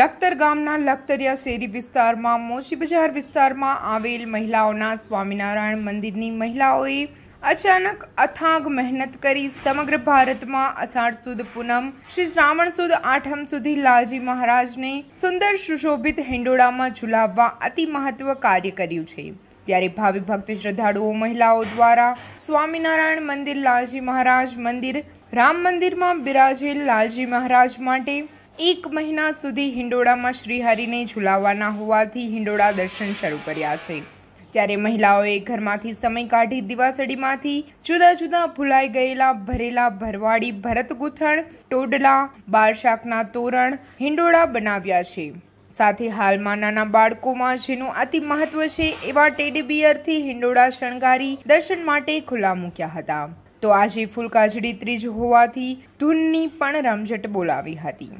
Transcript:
લખતર ગામના લખતરિયા શેરી વિસ્તારમાં મોચી બજાર વિસ્તારમાં આવેલ મહિલાઓના સ્વામિનારાયણ મંદિરની મહિલાઓએ અચાનક અથાગ મહેનત કરી સમગ્ર ભારતમાં અષાઢ સુદ પૂનમ શ્રી શ્રાવણ સુદ આઠમ સુધી લાલજી મહારાજને સુંદર સુશોભિત હિંડોળામાં ઝુલાવવા અતિ મહત્વ કાર્ય કર્યું છે ત્યારે ભાવિ ભક્ત શ્રદ્ધાળુઓ મહિલાઓ દ્વારા સ્વામિનારાયણ મંદિર લાલજી મહારાજ મંદિર રામ મંદિરમાં બિરાજેલ લાલજી મહારાજ માટે એક મહિના સુધી હિંડોળામાં શ્રીહરિને ઝુલાવવાના હોવાથી હિંડોળા દર્શન શરૂ કર્યા છે ત્યારે મહિલાઓએ ઘરમાંથી સમય કાઢી દિવાસળીમાંથી જુદા જુદા ભૂલાઈ ગયેલા ભરેલા ભરવાડી ભરતગૂંથણ ટોડલા બાર શાકના તોરણ હિંડોળા બનાવ્યા છે સાથે હાલમાં નાના બાળકોમાં જેનું અતિ મહત્વ છે એવા ટેડીબિયરથી હિંડોળા શણગારી દર્શન માટે ખુલ્લા મૂક્યા હતા તો આજે ફૂલકાજડી ત્રીજ હોવાથી ધૂનની પણ રમઝટ બોલાવી હતી